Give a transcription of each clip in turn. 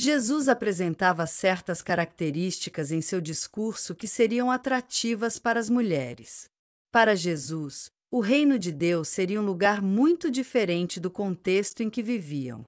Jesus apresentava certas características em seu discurso que seriam atrativas para as mulheres. Para Jesus, o reino de Deus seria um lugar muito diferente do contexto em que viviam.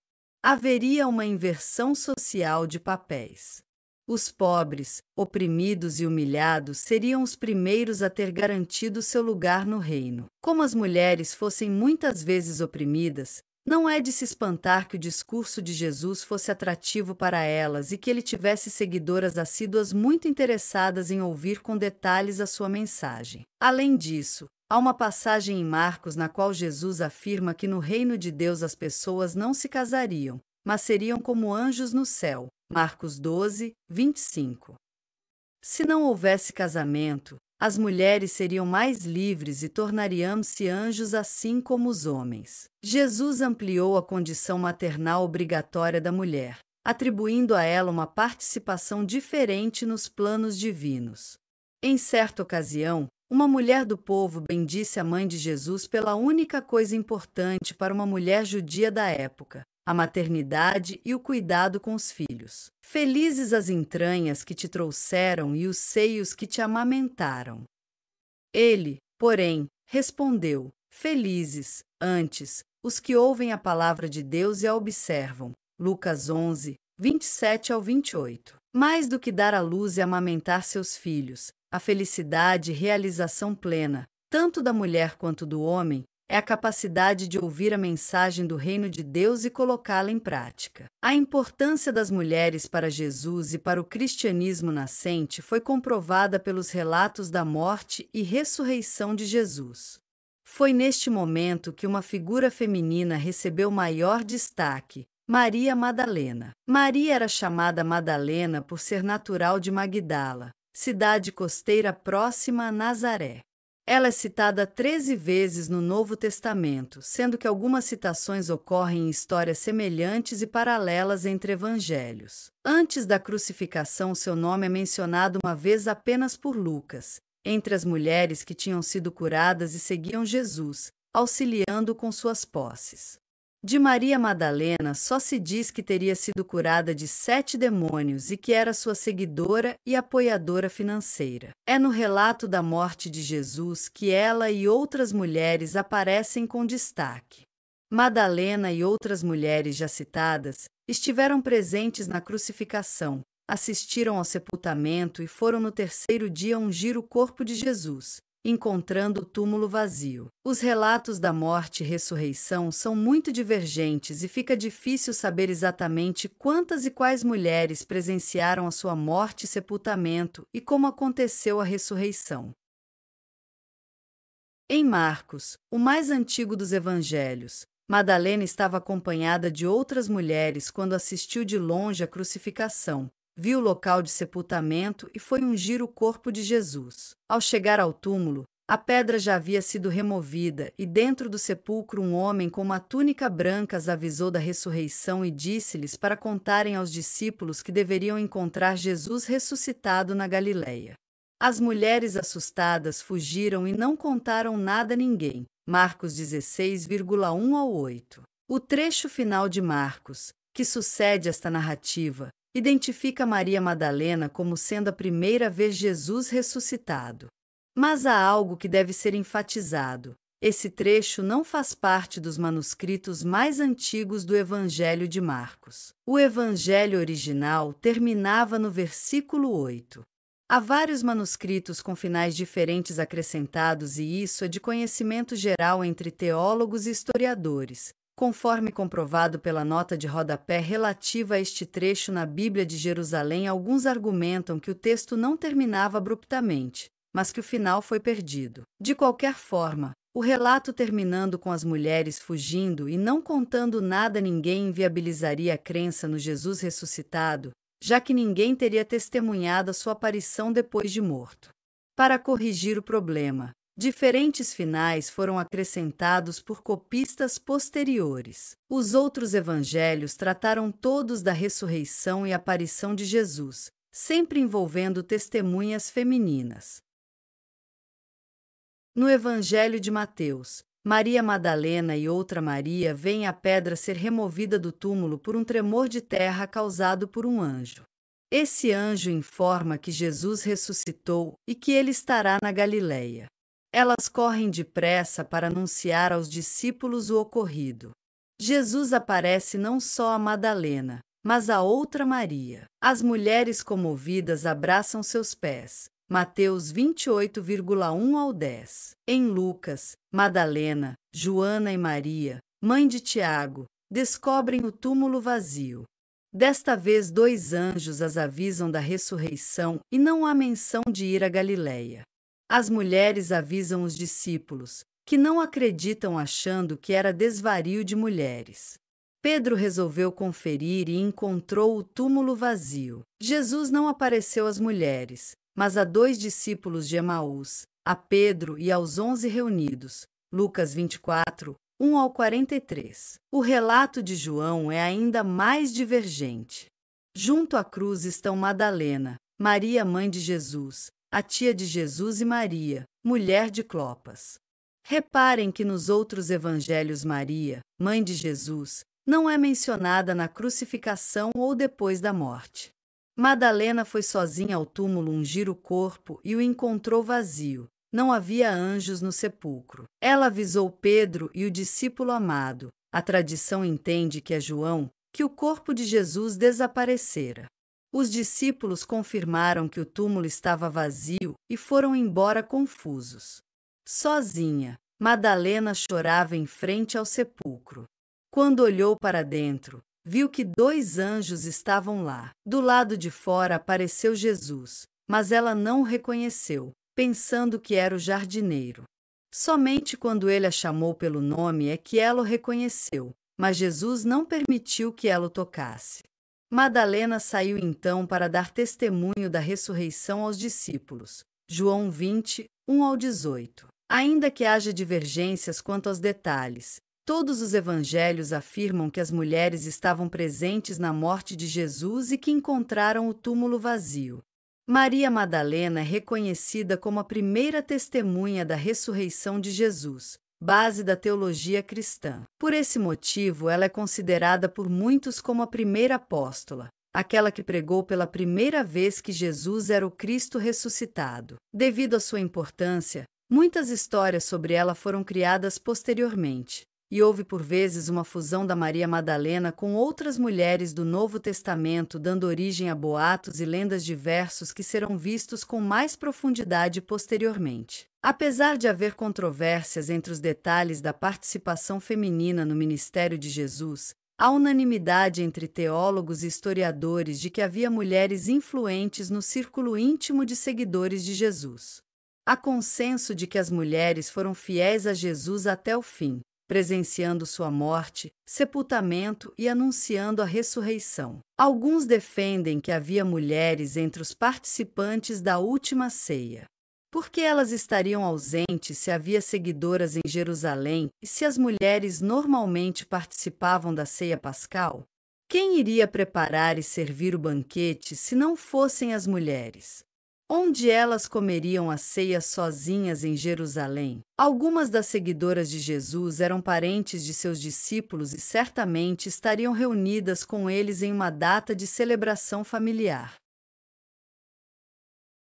Haveria uma inversão social de papéis. Os pobres, oprimidos e humilhados seriam os primeiros a ter garantido seu lugar no reino. Como as mulheres fossem muitas vezes oprimidas, não é de se espantar que o discurso de Jesus fosse atrativo para elas e que ele tivesse seguidoras assíduas muito interessadas em ouvir com detalhes a sua mensagem. Além disso, há uma passagem em Marcos na qual Jesus afirma que no reino de Deus as pessoas não se casariam, mas seriam como anjos no céu. Marcos 12, 25. Se não houvesse casamento, as mulheres seriam mais livres e tornariam-se anjos assim como os homens. Jesus ampliou a condição maternal obrigatória da mulher, atribuindo a ela uma participação diferente nos planos divinos. Em certa ocasião, uma mulher do povo bendisse a mãe de Jesus pela única coisa importante para uma mulher judia da época: a maternidade e o cuidado com os filhos. Felizes as entranhas que te trouxeram e os seios que te amamentaram. Ele, porém, respondeu: Felizes, antes, os que ouvem a palavra de Deus e a observam. Lucas 11, 27 ao 28. Mais do que dar à luz e amamentar seus filhos, a felicidade e realização plena, tanto da mulher quanto do homem, é a capacidade de ouvir a mensagem do reino de Deus e colocá-la em prática. A importância das mulheres para Jesus e para o cristianismo nascente foi comprovada pelos relatos da morte e ressurreição de Jesus. Foi neste momento que uma figura feminina recebeu maior destaque, Maria Madalena. Maria era chamada Madalena por ser natural de Magdala, cidade costeira próxima a Nazaré. Ela é citada 13 vezes no Novo Testamento, sendo que algumas citações ocorrem em histórias semelhantes e paralelas entre evangelhos. Antes da crucificação, seu nome é mencionado uma vez apenas por Lucas, entre as mulheres que tinham sido curadas e seguiam Jesus, auxiliando com suas posses. De Maria Madalena só se diz que teria sido curada de sete demônios e que era sua seguidora e apoiadora financeira. É no relato da morte de Jesus que ela e outras mulheres aparecem com destaque. Madalena e outras mulheres já citadas estiveram presentes na crucificação, assistiram ao sepultamento e foram no terceiro dia ungir o corpo de Jesus, encontrando o túmulo vazio. Os relatos da morte e ressurreição são muito divergentes e fica difícil saber exatamente quantas e quais mulheres presenciaram a sua morte e sepultamento e como aconteceu a ressurreição. Em Marcos, o mais antigo dos evangelhos, Madalena estava acompanhada de outras mulheres quando assistiu de longe à crucificação, viu o local de sepultamento e foi ungir o corpo de Jesus. Ao chegar ao túmulo, a pedra já havia sido removida, e dentro do sepulcro um homem com uma túnica branca as avisou da ressurreição e disse-lhes para contarem aos discípulos que deveriam encontrar Jesus ressuscitado na Galileia. As mulheres assustadas fugiram e não contaram nada a ninguém. Marcos 16,1 ao 8. O trecho final de Marcos, que sucede esta narrativa, identifica Maria Madalena como sendo a primeira vez Jesus ressuscitado. Mas há algo que deve ser enfatizado. Esse trecho não faz parte dos manuscritos mais antigos do Evangelho de Marcos. O Evangelho original terminava no versículo 8. Há vários manuscritos com finais diferentes acrescentados, e isso é de conhecimento geral entre teólogos e historiadores, conforme comprovado pela nota de rodapé relativa a este trecho na Bíblia de Jerusalém, alguns argumentam que o texto não terminava abruptamente, mas que o final foi perdido. De qualquer forma, o relato terminando com as mulheres fugindo e não contando nada a ninguém inviabilizaria a crença no Jesus ressuscitado, já que ninguém teria testemunhado a sua aparição depois de morto. Para corrigir o problema, Diferentes finais foram acrescentados por copistas posteriores. Os outros evangelhos trataram todos da ressurreição e aparição de Jesus, sempre envolvendo testemunhas femininas. No Evangelho de Mateus, Maria Madalena e outra Maria veem a pedra ser removida do túmulo por um tremor de terra causado por um anjo. Esse anjo informa que Jesus ressuscitou e que ele estará na Galileia. Elas correm depressa para anunciar aos discípulos o ocorrido. Jesus aparece não só a Madalena, mas a outra Maria. As mulheres comovidas abraçam seus pés. Mateus 28,1 ao 10. Em Lucas, Madalena, Joana e Maria, mãe de Tiago, descobrem o túmulo vazio. Desta vez, dois anjos as avisam da ressurreição e não há menção de ir a Galiléia. As mulheres avisam os discípulos, que não acreditam achando que era desvario de mulheres. Pedro resolveu conferir e encontrou o túmulo vazio. Jesus não apareceu às mulheres, mas a dois discípulos de Emaús, a Pedro e aos onze reunidos. Lucas 24, 1 ao 43. O relato de João é ainda mais divergente. Junto à cruz estão Madalena, Maria, mãe de Jesus, a tia de Jesus e Maria, mulher de Clopas. Reparem que nos outros evangelhos Maria, mãe de Jesus, não é mencionada na crucificação ou depois da morte. Madalena foi sozinha ao túmulo ungir o corpo e o encontrou vazio. Não havia anjos no sepulcro. Ela avisou Pedro e o discípulo amado. A tradição entende que é João que o corpo de Jesus desaparecera. Os discípulos confirmaram que o túmulo estava vazio e foram embora confusos. Sozinha, Madalena chorava em frente ao sepulcro. Quando olhou para dentro, viu que dois anjos estavam lá. Do lado de fora apareceu Jesus, mas ela não o reconheceu, pensando que era o jardineiro. Somente quando ele a chamou pelo nome é que ela o reconheceu, mas Jesus não permitiu que ela o tocasse. Madalena saiu então para dar testemunho da ressurreição aos discípulos. João 20, 1 ao 18. Ainda que haja divergências quanto aos detalhes, todos os evangelhos afirmam que as mulheres estavam presentes na morte de Jesus e que encontraram o túmulo vazio. Maria Madalena é reconhecida como a primeira testemunha da ressurreição de Jesus, base da teologia cristã. Por esse motivo, ela é considerada por muitos como a primeira apóstola, aquela que pregou pela primeira vez que Jesus era o Cristo ressuscitado. Devido à sua importância, muitas histórias sobre ela foram criadas posteriormente e houve por vezes uma fusão da Maria Madalena com outras mulheres do Novo Testamento, dando origem a boatos e lendas diversos que serão vistos com mais profundidade posteriormente. Apesar de haver controvérsias entre os detalhes da participação feminina no ministério de Jesus, há unanimidade entre teólogos e historiadores de que havia mulheres influentes no círculo íntimo de seguidores de Jesus. Há consenso de que as mulheres foram fiéis a Jesus até o fim presenciando sua morte, sepultamento e anunciando a ressurreição. Alguns defendem que havia mulheres entre os participantes da última ceia. Por que elas estariam ausentes se havia seguidoras em Jerusalém e se as mulheres normalmente participavam da ceia pascal? Quem iria preparar e servir o banquete se não fossem as mulheres? onde elas comeriam a ceia sozinhas em Jerusalém. Algumas das seguidoras de Jesus eram parentes de seus discípulos e certamente estariam reunidas com eles em uma data de celebração familiar.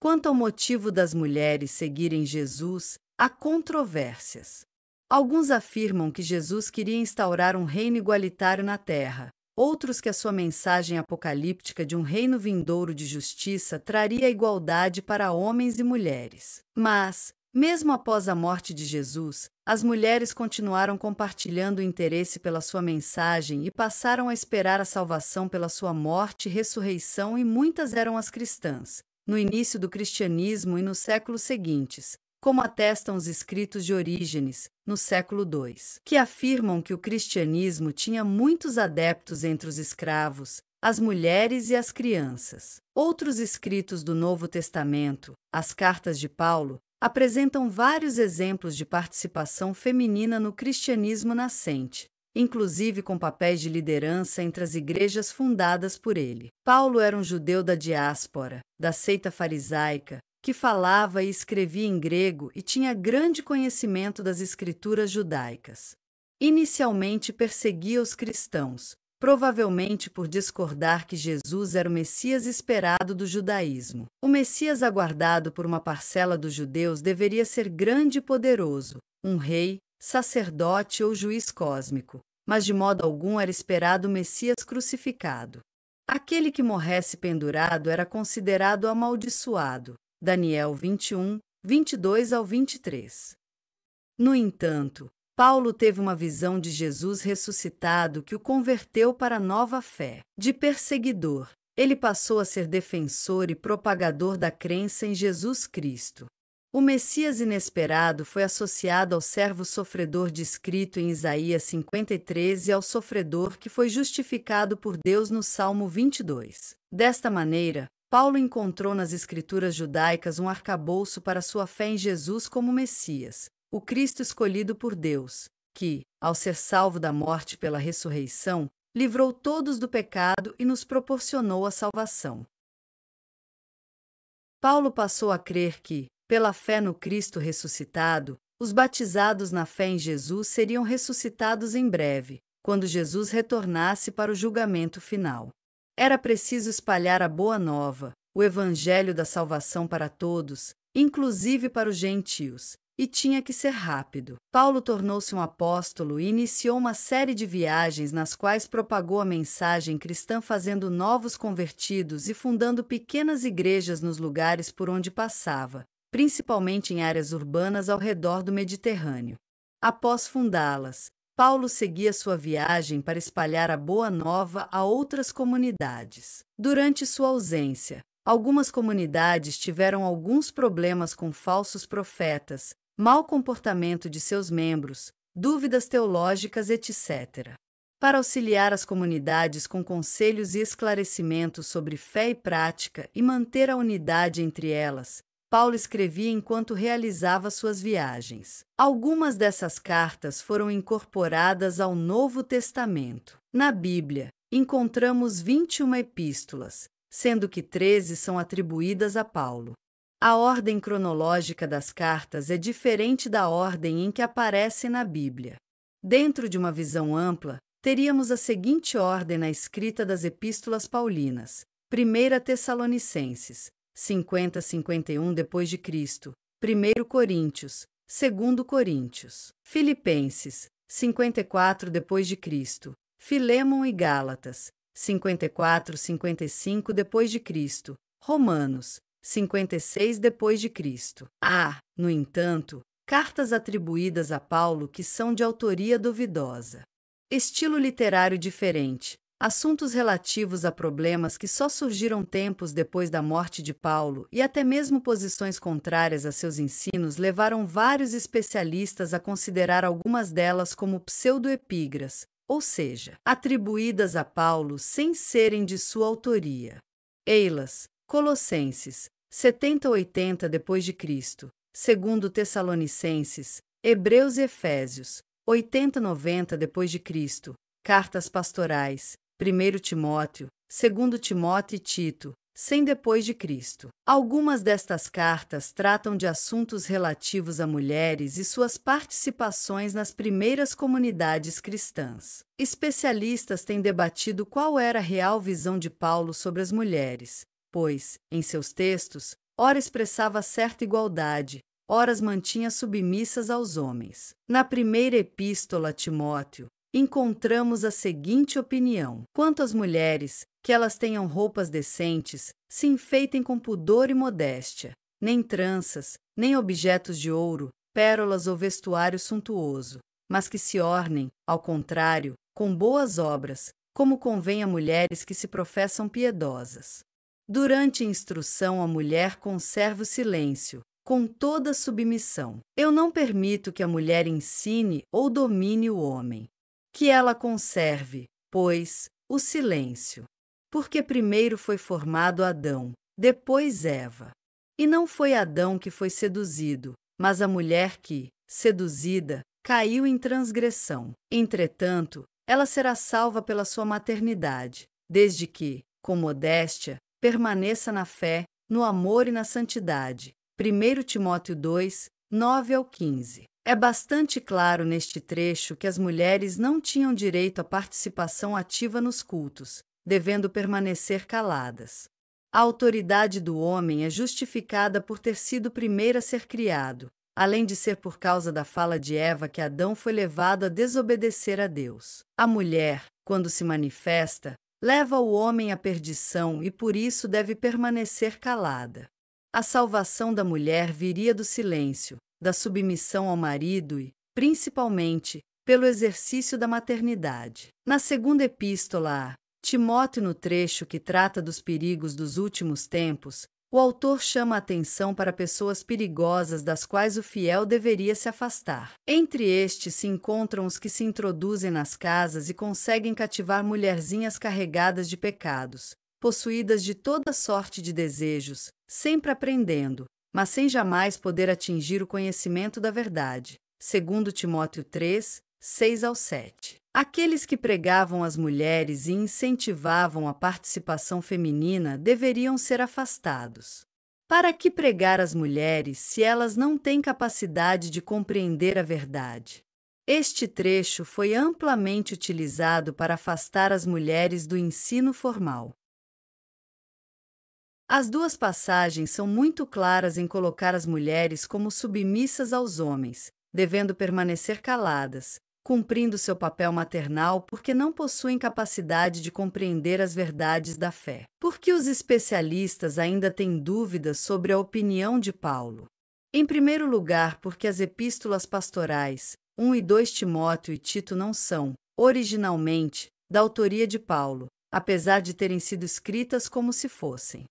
Quanto ao motivo das mulheres seguirem Jesus, há controvérsias. Alguns afirmam que Jesus queria instaurar um reino igualitário na terra, outros que a sua mensagem apocalíptica de um reino vindouro de justiça traria igualdade para homens e mulheres. Mas, mesmo após a morte de Jesus, as mulheres continuaram compartilhando o interesse pela sua mensagem e passaram a esperar a salvação pela sua morte e ressurreição, e muitas eram as cristãs. No início do cristianismo e nos séculos seguintes, como atestam os escritos de Orígenes, no século II, que afirmam que o cristianismo tinha muitos adeptos entre os escravos, as mulheres e as crianças. Outros escritos do Novo Testamento, as cartas de Paulo, apresentam vários exemplos de participação feminina no cristianismo nascente, inclusive com papéis de liderança entre as igrejas fundadas por ele. Paulo era um judeu da diáspora, da seita farisaica, que falava e escrevia em grego e tinha grande conhecimento das escrituras judaicas. Inicialmente perseguia os cristãos, provavelmente por discordar que Jesus era o Messias esperado do judaísmo. O Messias aguardado por uma parcela dos judeus deveria ser grande e poderoso, um rei, sacerdote ou juiz cósmico, mas de modo algum era esperado o Messias crucificado. Aquele que morresse pendurado era considerado amaldiçoado, Daniel 21, 22 ao 23. No entanto, Paulo teve uma visão de Jesus ressuscitado que o converteu para nova fé. De perseguidor, ele passou a ser defensor e propagador da crença em Jesus Cristo. O Messias inesperado foi associado ao servo sofredor descrito em Isaías 53 e ao sofredor que foi justificado por Deus no Salmo 22. Desta maneira, Paulo encontrou nas escrituras judaicas um arcabouço para sua fé em Jesus como Messias, o Cristo escolhido por Deus, que, ao ser salvo da morte pela ressurreição, livrou todos do pecado e nos proporcionou a salvação. Paulo passou a crer que, pela fé no Cristo ressuscitado, os batizados na fé em Jesus seriam ressuscitados em breve, quando Jesus retornasse para o julgamento final. Era preciso espalhar a boa nova, o evangelho da salvação para todos, inclusive para os gentios, e tinha que ser rápido. Paulo tornou-se um apóstolo e iniciou uma série de viagens nas quais propagou a mensagem cristã fazendo novos convertidos e fundando pequenas igrejas nos lugares por onde passava, principalmente em áreas urbanas ao redor do Mediterrâneo. Após fundá-las, Paulo seguia sua viagem para espalhar a boa nova a outras comunidades. Durante sua ausência, algumas comunidades tiveram alguns problemas com falsos profetas, mau comportamento de seus membros, dúvidas teológicas, etc. Para auxiliar as comunidades com conselhos e esclarecimentos sobre fé e prática e manter a unidade entre elas, Paulo escrevia enquanto realizava suas viagens. Algumas dessas cartas foram incorporadas ao Novo Testamento. Na Bíblia, encontramos 21 epístolas, sendo que 13 são atribuídas a Paulo. A ordem cronológica das cartas é diferente da ordem em que aparece na Bíblia. Dentro de uma visão ampla, teríamos a seguinte ordem na escrita das epístolas paulinas: 1 Tessalonicenses, 50 51 depois de Cristo. 1 Coríntios, 2 Coríntios, Filipenses, 54 depois de Cristo, Filemon e Gálatas, 54 55 depois de Cristo, Romanos, 56 depois de Cristo. Há, ah, no entanto, cartas atribuídas a Paulo que são de autoria duvidosa. Estilo literário diferente, assuntos relativos a problemas que só surgiram tempos depois da morte de Paulo e até mesmo posições contrárias a seus ensinos levaram vários especialistas a considerar algumas delas como pseudoepígras, ou seja, atribuídas a Paulo sem serem de sua autoria. Eilas, Colossenses, 70 80 depois de Cristo, segundo Tessalonicenses, Hebreus e Efésios, 80 90 depois de Cristo, Cartas Pastorais, 1 Timóteo, 2 Timóteo e Tito, sem depois de Cristo. Algumas destas cartas tratam de assuntos relativos a mulheres e suas participações nas primeiras comunidades cristãs. Especialistas têm debatido qual era a real visão de Paulo sobre as mulheres, pois, em seus textos, ora expressava certa igualdade, ora as mantinha submissas aos homens. Na primeira epístola a Timóteo, encontramos a seguinte opinião: quanto às mulheres, que elas tenham roupas decentes, se enfeitem com pudor e modéstia, nem tranças, nem objetos de ouro, pérolas ou vestuário suntuoso, mas que se ornem, ao contrário, com boas obras, como convém a mulheres que se professam piedosas. Durante a instrução, a mulher conserva o silêncio, com toda submissão. Eu não permito que a mulher ensine ou domine o homem que ela conserve, pois, o silêncio. Porque primeiro foi formado Adão, depois Eva. E não foi Adão que foi seduzido, mas a mulher que, seduzida, caiu em transgressão. Entretanto, ela será salva pela sua maternidade, desde que, com modéstia, permaneça na fé, no amor e na santidade. 1 Timóteo 2, 9 ao 15. É bastante claro neste trecho que as mulheres não tinham direito à participação ativa nos cultos, devendo permanecer caladas. A autoridade do homem é justificada por ter sido o primeiro a ser criado, além de ser por causa da fala de Eva que Adão foi levado a desobedecer a Deus. A mulher, quando se manifesta, leva o homem à perdição e por isso deve permanecer calada. A salvação da mulher viria do silêncio, da submissão ao marido e, principalmente, pelo exercício da maternidade. Na segunda epístola a Timóteo, no trecho que trata dos perigos dos últimos tempos, o autor chama a atenção para pessoas perigosas das quais o fiel deveria se afastar. Entre estes se encontram os que se introduzem nas casas e conseguem cativar mulherzinhas carregadas de pecados, possuídas de toda sorte de desejos, sempre aprendendo, mas sem jamais poder atingir o conhecimento da verdade. Segundo Timóteo 3, 6 ao 7. Aqueles que pregavam as mulheres e incentivavam a participação feminina deveriam ser afastados. Para que pregar as mulheres se elas não têm capacidade de compreender a verdade? Este trecho foi amplamente utilizado para afastar as mulheres do ensino formal. As duas passagens são muito claras em colocar as mulheres como submissas aos homens, devendo permanecer caladas, cumprindo seu papel maternal porque não possuem capacidade de compreender as verdades da fé. Porque os especialistas ainda têm dúvidas sobre a opinião de Paulo. Em primeiro lugar, porque as epístolas pastorais, 1 e 2 Timóteo e Tito não são, originalmente, da autoria de Paulo, apesar de terem sido escritas como se fossem.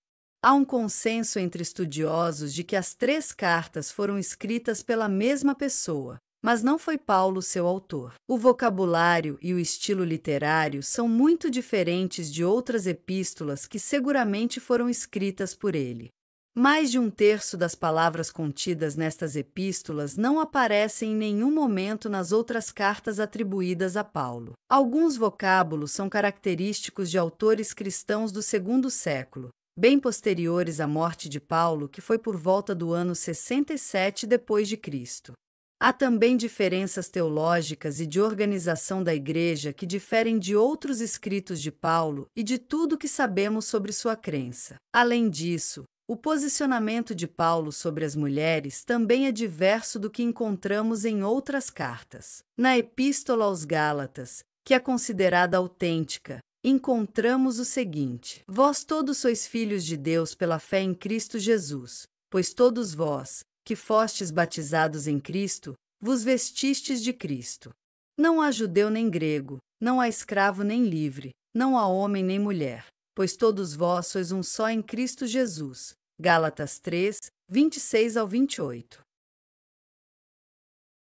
Há um consenso entre estudiosos de que as três cartas foram escritas pela mesma pessoa, mas não foi Paulo seu autor. O vocabulário e o estilo literário são muito diferentes de outras epístolas que seguramente foram escritas por ele. Mais de um terço das palavras contidas nestas epístolas não aparecem em nenhum momento nas outras cartas atribuídas a Paulo. Alguns vocábulos são característicos de autores cristãos do segundo século, bem posteriores à morte de Paulo, que foi por volta do ano 67 depois de Cristo. Há também diferenças teológicas e de organização da Igreja que diferem de outros escritos de Paulo e de tudo que sabemos sobre sua crença. Além disso, o posicionamento de Paulo sobre as mulheres também é diverso do que encontramos em outras cartas. Na Epístola aos Gálatas, que é considerada autêntica, encontramos o seguinte: Vós todos sois filhos de Deus pela fé em Cristo Jesus, pois todos vós, que fostes batizados em Cristo, vos vestistes de Cristo. Não há judeu nem grego, não há escravo nem livre, não há homem nem mulher, pois todos vós sois um só em Cristo Jesus. Gálatas 3, 26 ao 28.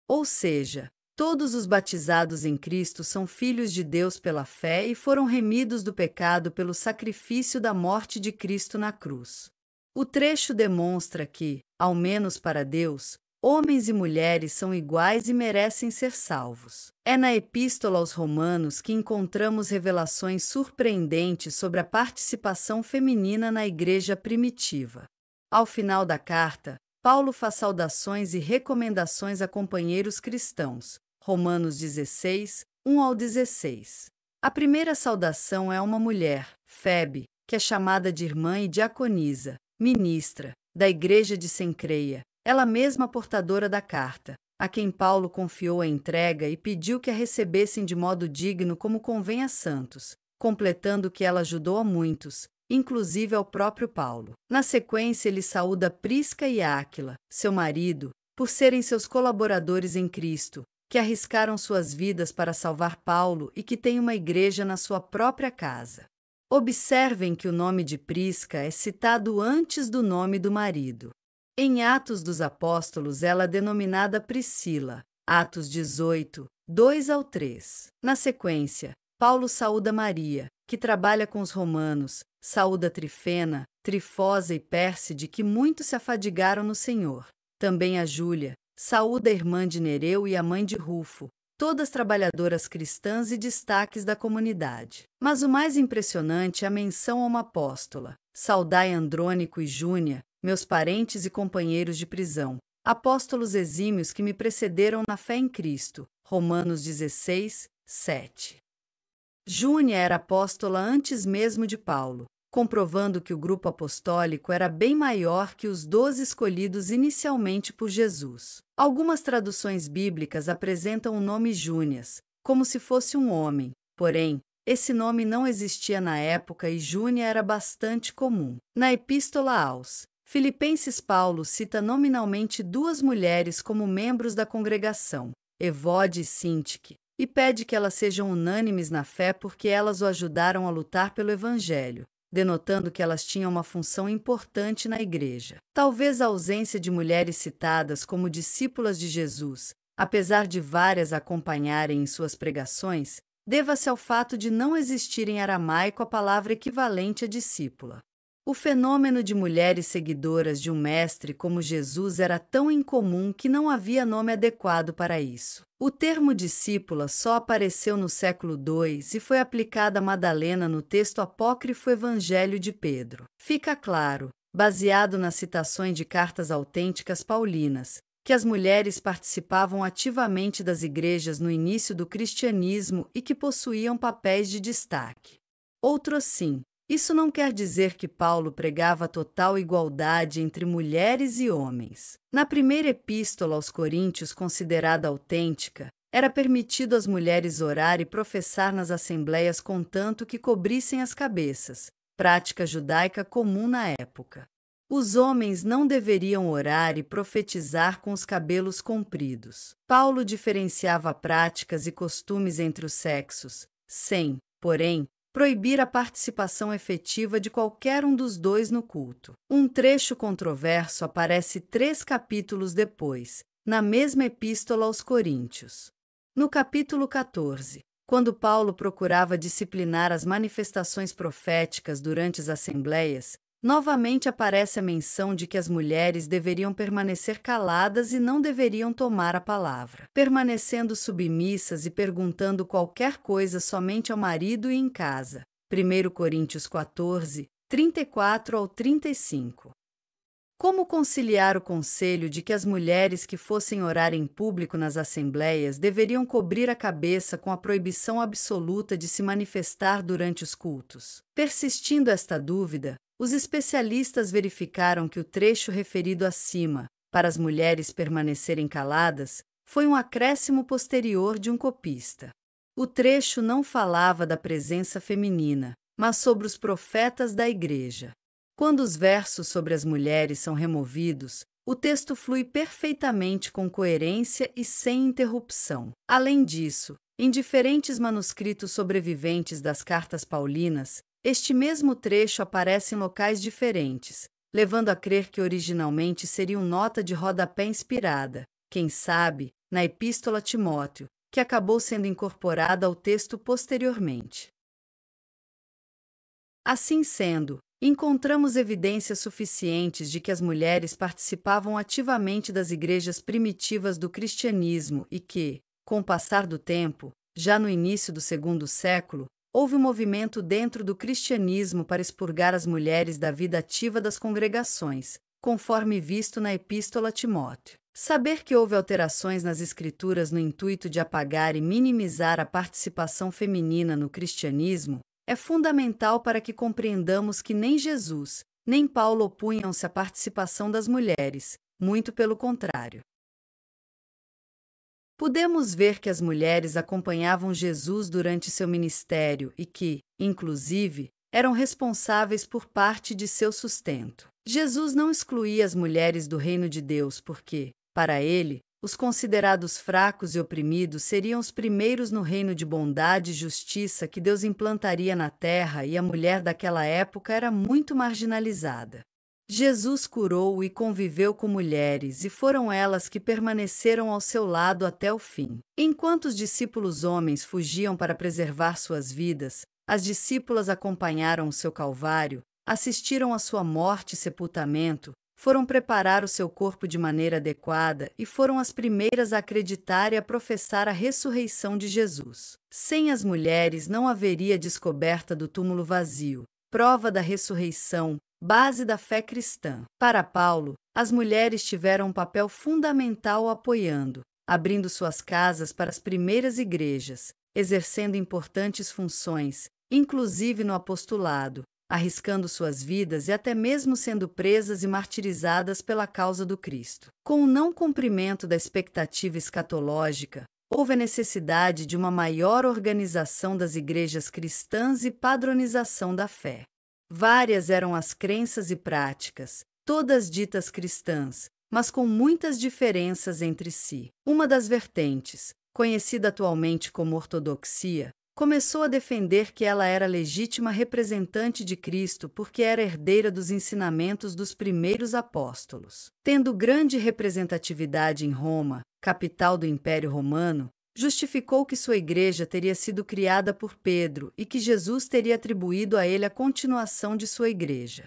Ou seja, Todos os batizados em Cristo são filhos de Deus pela fé e foram remidos do pecado pelo sacrifício da morte de Cristo na cruz. O trecho demonstra que, ao menos para Deus, homens e mulheres são iguais e merecem ser salvos. É na Epístola aos Romanos que encontramos revelações surpreendentes sobre a participação feminina na igreja primitiva. Ao final da carta, Paulo faz saudações e recomendações a companheiros cristãos. Romanos 16, 1 ao 16. A primeira saudação é uma mulher, Febe, que é chamada de irmã e diaconisa, ministra, da igreja de Sencreia, ela mesma portadora da carta, a quem Paulo confiou a entrega e pediu que a recebessem de modo digno como convém a santos, completando que ela ajudou a muitos, inclusive ao próprio Paulo. Na sequência, ele saúda Prisca e Áquila, seu marido, por serem seus colaboradores em Cristo, que arriscaram suas vidas para salvar Paulo e que tem uma igreja na sua própria casa. Observem que o nome de Prisca é citado antes do nome do marido. Em Atos dos Apóstolos, ela é denominada Priscila, Atos 18, 2 ao 3. Na sequência, Paulo saúda Maria, que trabalha com os romanos, saúda Trifena, Trifosa e Pérside, que muito se afadigaram no Senhor. Também a Júlia, saúda a irmã de Nereu e a mãe de Rufo, todas trabalhadoras cristãs e destaques da comunidade. Mas o mais impressionante é a menção a uma apóstola. Saudai Andrônico e Júnia, meus parentes e companheiros de prisão, apóstolos exímios que me precederam na fé em Cristo. Romanos 16, 7. Júnia era apóstola antes mesmo de Paulo, comprovando que o grupo apostólico era bem maior que os doze escolhidos inicialmente por Jesus. Algumas traduções bíblicas apresentam o nome Júnias, como se fosse um homem, porém, esse nome não existia na época e Júnia era bastante comum. Na Epístola aos Filipenses, Paulo cita nominalmente duas mulheres como membros da congregação, Evode e Sintique, e pede que elas sejam unânimes na fé porque elas o ajudaram a lutar pelo Evangelho, denotando que elas tinham uma função importante na igreja. Talvez a ausência de mulheres citadas como discípulas de Jesus, apesar de várias acompanharem em suas pregações, deva-se ao fato de não existir em aramaico a palavra equivalente a discípula. O fenômeno de mulheres seguidoras de um mestre como Jesus era tão incomum que não havia nome adequado para isso. O termo discípula só apareceu no século II e foi aplicado a Madalena no texto apócrifo Evangelho de Pedro. Fica claro, baseado nas citações de cartas autênticas paulinas, que as mulheres participavam ativamente das igrejas no início do cristianismo e que possuíam papéis de destaque. Outro sim, isso não quer dizer que Paulo pregava total igualdade entre mulheres e homens. Na primeira epístola aos Coríntios, considerada autêntica, era permitido às mulheres orar e professar nas assembleias contanto que cobrissem as cabeças, prática judaica comum na época. Os homens não deveriam orar e profetizar com os cabelos compridos. Paulo diferenciava práticas e costumes entre os sexos, sem, porém, proibir a participação efetiva de qualquer um dos dois no culto. Um trecho controverso aparece três capítulos depois, na mesma Epístola aos Coríntios. No capítulo 14, quando Paulo procurava disciplinar as manifestações proféticas durante as assembleias, Novamente aparece a menção de que as mulheres deveriam permanecer caladas e não deveriam tomar a palavra, permanecendo submissas e perguntando qualquer coisa somente ao marido e em casa. 1 Coríntios 14, 34 ao 35. Como conciliar o conselho de que as mulheres que fossem orar em público nas assembleias deveriam cobrir a cabeça com a proibição absoluta de se manifestar durante os cultos? Persistindo esta dúvida, os especialistas verificaram que o trecho referido acima, para as mulheres permanecerem caladas, foi um acréscimo posterior de um copista. O trecho não falava da presença feminina, mas sobre os profetas da Igreja. Quando os versos sobre as mulheres são removidos, o texto flui perfeitamente com coerência e sem interrupção. Além disso, em diferentes manuscritos sobreviventes das cartas paulinas, este mesmo trecho aparece em locais diferentes, levando a crer que originalmente seria uma nota de rodapé inspirada, quem sabe, na Epístola a Timóteo, que acabou sendo incorporada ao texto posteriormente. Assim sendo, encontramos evidências suficientes de que as mulheres participavam ativamente das igrejas primitivas do cristianismo e que, com o passar do tempo, já no início do segundo século, houve um movimento dentro do cristianismo para expurgar as mulheres da vida ativa das congregações, conforme visto na Epístola a Timóteo. Saber que houve alterações nas escrituras no intuito de apagar e minimizar a participação feminina no cristianismo é fundamental para que compreendamos que nem Jesus, nem Paulo opunham-se à participação das mulheres, muito pelo contrário. Podemos ver que as mulheres acompanhavam Jesus durante seu ministério e que, inclusive, eram responsáveis por parte de seu sustento. Jesus não excluía as mulheres do reino de Deus porque, para ele, os considerados fracos e oprimidos seriam os primeiros no reino de bondade e justiça que Deus implantaria na terra, e a mulher daquela época era muito marginalizada. Jesus curou e conviveu com mulheres, e foram elas que permaneceram ao seu lado até o fim. Enquanto os discípulos homens fugiam para preservar suas vidas, as discípulas acompanharam o seu calvário, assistiram à sua morte e sepultamento, foram preparar o seu corpo de maneira adequada e foram as primeiras a acreditar e a professar a ressurreição de Jesus. Sem as mulheres não haveria descoberta do túmulo vazio, prova da ressurreição, base da fé cristã. Para Paulo, as mulheres tiveram um papel fundamental apoiando, abrindo suas casas para as primeiras igrejas, exercendo importantes funções, inclusive no apostolado, arriscando suas vidas e até mesmo sendo presas e martirizadas pela causa do Cristo. Com o não cumprimento da expectativa escatológica, houve a necessidade de uma maior organização das igrejas cristãs e padronização da fé. Várias eram as crenças e práticas, todas ditas cristãs, mas com muitas diferenças entre si. Uma das vertentes, conhecida atualmente como ortodoxia, começou a defender que ela era legítima representante de Cristo porque era herdeira dos ensinamentos dos primeiros apóstolos. Tendo grande representatividade em Roma, capital do Império Romano, justificou que sua igreja teria sido criada por Pedro e que Jesus teria atribuído a ele a continuação de sua igreja.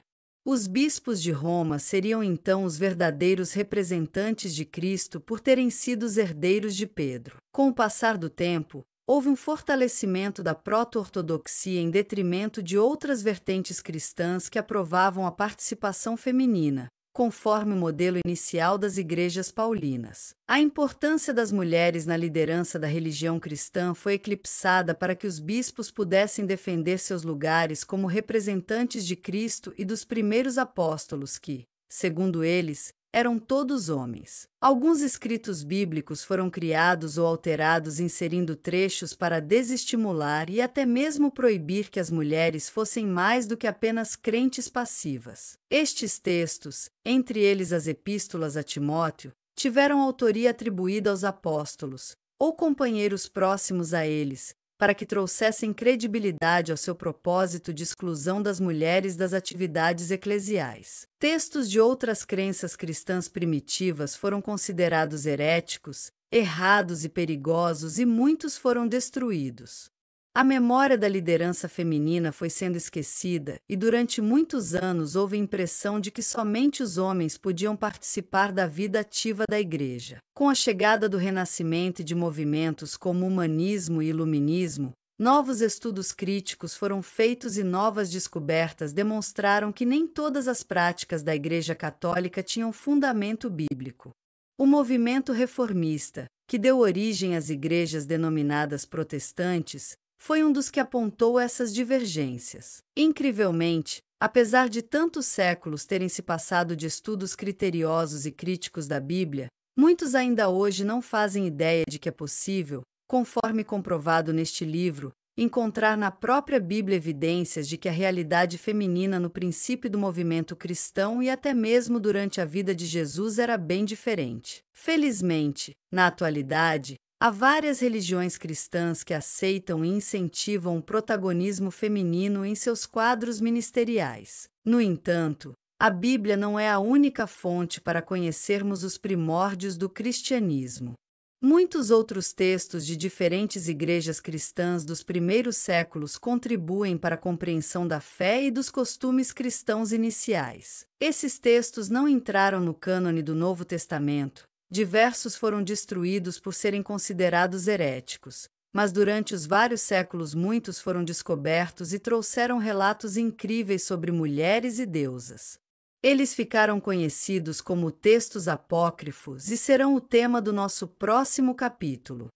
Os bispos de Roma seriam então os verdadeiros representantes de Cristo por terem sido os herdeiros de Pedro. Com o passar do tempo, houve um fortalecimento da proto-ortodoxia em detrimento de outras vertentes cristãs que aprovavam a participação feminina, conforme o modelo inicial das igrejas paulinas. A importância das mulheres na liderança da religião cristã foi eclipsada para que os bispos pudessem defender seus lugares como representantes de Cristo e dos primeiros apóstolos que, segundo eles, eram todos homens. Alguns escritos bíblicos foram criados ou alterados inserindo trechos para desestimular e até mesmo proibir que as mulheres fossem mais do que apenas crentes passivas. Estes textos, entre eles as epístolas a Timóteo, tiveram autoria atribuída aos apóstolos ou companheiros próximos a eles, para que trouxessem credibilidade ao seu propósito de exclusão das mulheres das atividades eclesiais. Textos de outras crenças cristãs primitivas foram considerados heréticos, errados e perigosos e muitos foram destruídos. A memória da liderança feminina foi sendo esquecida e durante muitos anos houve a impressão de que somente os homens podiam participar da vida ativa da igreja. Com a chegada do Renascimento e de movimentos como humanismo e iluminismo, novos estudos críticos foram feitos e novas descobertas demonstraram que nem todas as práticas da Igreja Católica tinham fundamento bíblico. O movimento reformista, que deu origem às igrejas denominadas protestantes, foi um dos que apontou essas divergências. Incrivelmente, apesar de tantos séculos terem se passado de estudos criteriosos e críticos da Bíblia, muitos ainda hoje não fazem ideia de que é possível, conforme comprovado neste livro, encontrar na própria Bíblia evidências de que a realidade feminina no princípio do movimento cristão e até mesmo durante a vida de Jesus era bem diferente. Felizmente, na atualidade, Há várias religiões cristãs que aceitam e incentivam o protagonismo feminino em seus quadros ministeriais. No entanto, a Bíblia não é a única fonte para conhecermos os primórdios do cristianismo. Muitos outros textos de diferentes igrejas cristãs dos primeiros séculos contribuem para a compreensão da fé e dos costumes cristãos iniciais. Esses textos não entraram no cânone do Novo Testamento, diversos foram destruídos por serem considerados heréticos, mas durante os vários séculos muitos foram descobertos e trouxeram relatos incríveis sobre mulheres e deusas. Eles ficaram conhecidos como textos apócrifos e serão o tema do nosso próximo capítulo.